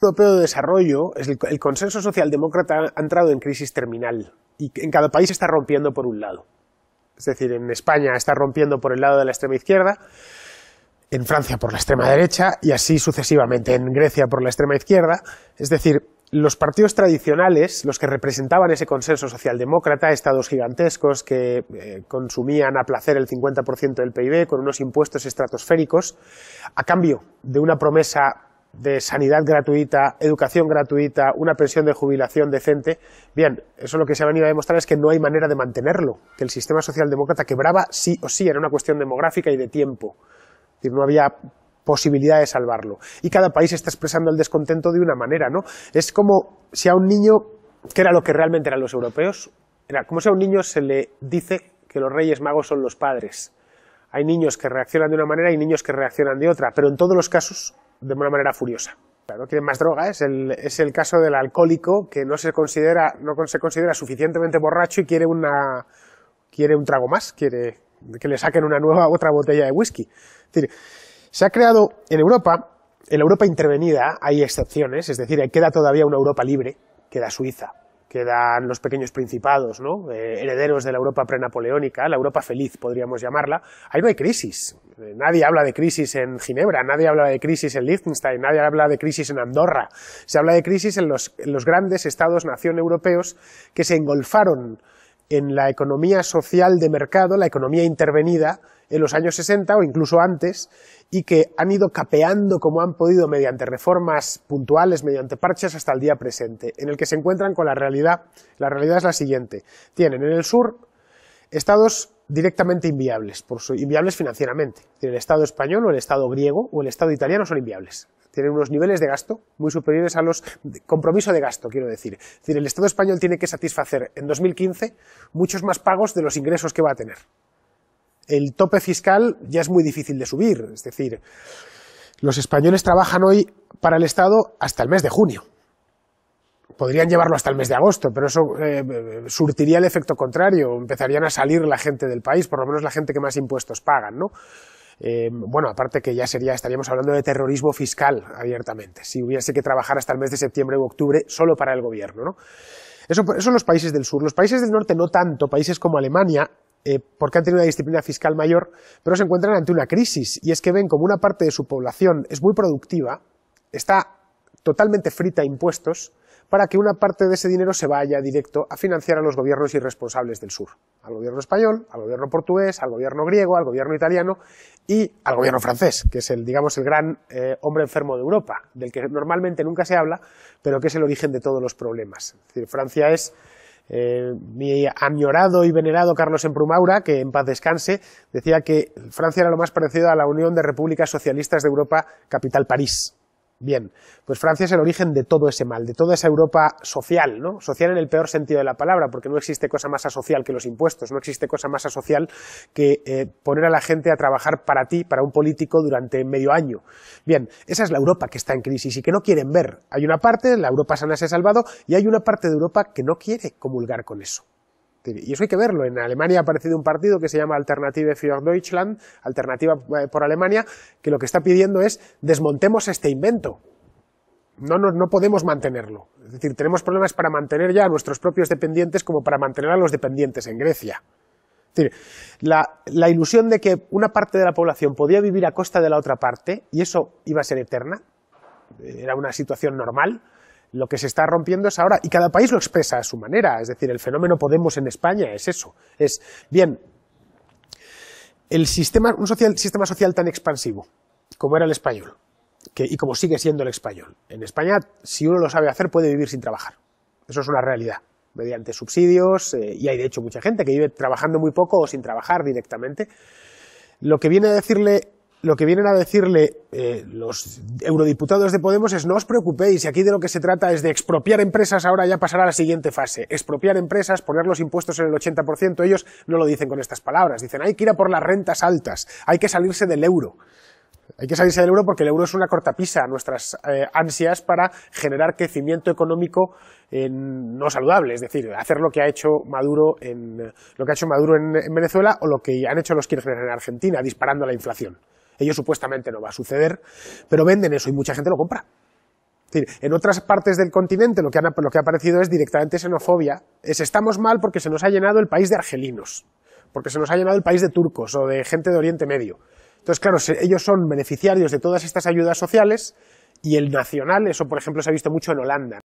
Europeo de Desarrollo, el, consenso socialdemócrata ha entrado en crisis terminal y en cada país está rompiendo por un lado. Es decir, en España está rompiendo por el lado de la extrema izquierda, en Francia por la extrema derecha y así sucesivamente, en Grecia por la extrema izquierda. Es decir, los partidos tradicionales, los que representaban ese consenso socialdemócrata, estados gigantescos que eh, consumían a placer el 50% del PIB con unos impuestos estratosféricos, a cambio de una promesa de sanidad gratuita, educación gratuita, una pensión de jubilación decente. Bien, eso lo que se ha venido a demostrar es que no hay manera de mantenerlo, que el sistema socialdemócrata quebraba sí o sí, era una cuestión demográfica y de tiempo. Es decir, no había posibilidad de salvarlo. Y cada país está expresando el descontento de una manera, ¿no? Es como si a un niño, que era lo que realmente eran los europeos, como si a un niño se le dice que los reyes magos son los padres. Hay niños que reaccionan de una manera y niños que reaccionan de otra, pero en todos los casos de una manera furiosa. No quieren más droga, es el, es el caso del alcohólico que no se considera, no se considera suficientemente borracho y quiere una, quiere un trago más, quiere que le saquen una nueva, otra botella de whisky. Es decir, se ha creado en Europa, en Europa intervenida hay excepciones, es decir, queda todavía una Europa libre, queda Suiza, que dan los pequeños principados, ¿no? Eh, herederos de la Europa prenapoleónica, la Europa feliz podríamos llamarla, ahí no hay crisis. Eh, nadie habla de crisis en Ginebra, nadie habla de crisis en Liechtenstein, nadie habla de crisis en Andorra. Se habla de crisis en los grandes estados-nación europeos que se engolfaron en la economía social de mercado, la economía intervenida, en los años 60 o incluso antes y que han ido capeando como han podido mediante reformas puntuales, mediante parches hasta el día presente, en el que se encuentran con la realidad. La realidad es la siguiente. Tienen en el sur estados directamente inviables, por su, inviables financieramente. El Estado español o el Estado griego o el Estado italiano son inviables. Tienen unos niveles de gasto muy superiores a los compromiso de gasto, quiero decir. decir, el Estado español tiene que satisfacer en 2015 muchos más pagos de los ingresos que va a tener el tope fiscal ya es muy difícil de subir. Es decir, los españoles trabajan hoy para el Estado hasta el mes de junio. Podrían llevarlo hasta el mes de agosto, pero eso eh, eh, surtiría el efecto contrario. Empezarían a salir la gente del país, por lo menos la gente que más impuestos pagan, ¿no? Eh, bueno, aparte que ya sería, estaríamos hablando de terrorismo fiscal abiertamente, si hubiese que trabajar hasta el mes de septiembre u octubre solo para el gobierno, ¿no? Eso, eso los países del sur. Los países del norte no tanto, países como Alemania, eh, porque han tenido una disciplina fiscal mayor, pero se encuentran ante una crisis y es que ven como una parte de su población es muy productiva, está totalmente frita a impuestos, para que una parte de ese dinero se vaya directo a financiar a los gobiernos irresponsables del sur, al gobierno español, al gobierno portugués, al gobierno griego, al gobierno italiano y al gobierno francés, que es el, digamos, el gran eh, hombre enfermo de Europa, del que normalmente nunca se habla, pero que es el origen de todos los problemas. Es decir, Francia es eh, mi añorado y venerado Carlos Emprumaura, que en paz descanse, decía que Francia era lo más parecido a la Unión de Repúblicas Socialistas de Europa, capital París. Bien, pues Francia es el origen de todo ese mal, de toda esa Europa social, ¿no? Social en el peor sentido de la palabra, porque no existe cosa más asocial que los impuestos, no existe cosa más asocial que eh, poner a la gente a trabajar para ti, para un político, durante medio año. Bien, esa es la Europa que está en crisis y que no quieren ver. Hay una parte, la Europa sana se ha salvado, y hay una parte de Europa que no quiere comulgar con eso. Y eso hay que verlo. En Alemania ha aparecido un partido que se llama Alternative für Deutschland, Alternativa eh, por Alemania, que lo que está pidiendo es desmontemos este invento. No, no, podemos mantenerlo. Es decir, tenemos problemas para mantener ya a nuestros propios dependientes como para mantener a los dependientes en Grecia. Es decir, la, la ilusión de que una parte de la población podía vivir a costa de la otra parte, y eso iba a ser eterna, era una situación normal, lo que se está rompiendo es ahora, y cada país lo expresa a su manera, es decir, el fenómeno Podemos en España es eso, es, bien, el sistema, un social, sistema social tan expansivo como era el español, y como sigue siendo el español, en España, si uno lo sabe hacer, puede vivir sin trabajar, eso es una realidad, mediante subsidios, eh, y hay de hecho mucha gente que vive trabajando muy poco o sin trabajar directamente, lo que viene a decirle lo que vienen a decirle eh, los eurodiputados de Podemos es no os preocupéis, aquí de lo que se trata es de expropiar empresas, ahora ya pasará a la siguiente fase. Expropiar empresas, poner los impuestos en el 80%, ellos no lo dicen con estas palabras, dicen hay que ir a por las rentas altas, hay que salirse del euro. Hay que salirse del euro porque el euro es una cortapisa a nuestras eh, ansias para generar crecimiento económico eh, no saludable, es decir, hacer lo que ha hecho Maduro en lo que ha hecho Maduro en, Venezuela o lo que han hecho los Kirchner en Argentina, disparando la inflación. Ello supuestamente no va a suceder, pero venden eso y mucha gente lo compra. en otras partes del continente lo que, lo que ha aparecido es directamente xenofobia, es estamos mal porque se nos ha llenado el país de argelinos, porque se nos ha llenado el país de turcos o de gente de Oriente Medio. Entonces, claro, ellos son beneficiarios de todas estas ayudas sociales y el nacional, eso por ejemplo se ha visto mucho en Holanda.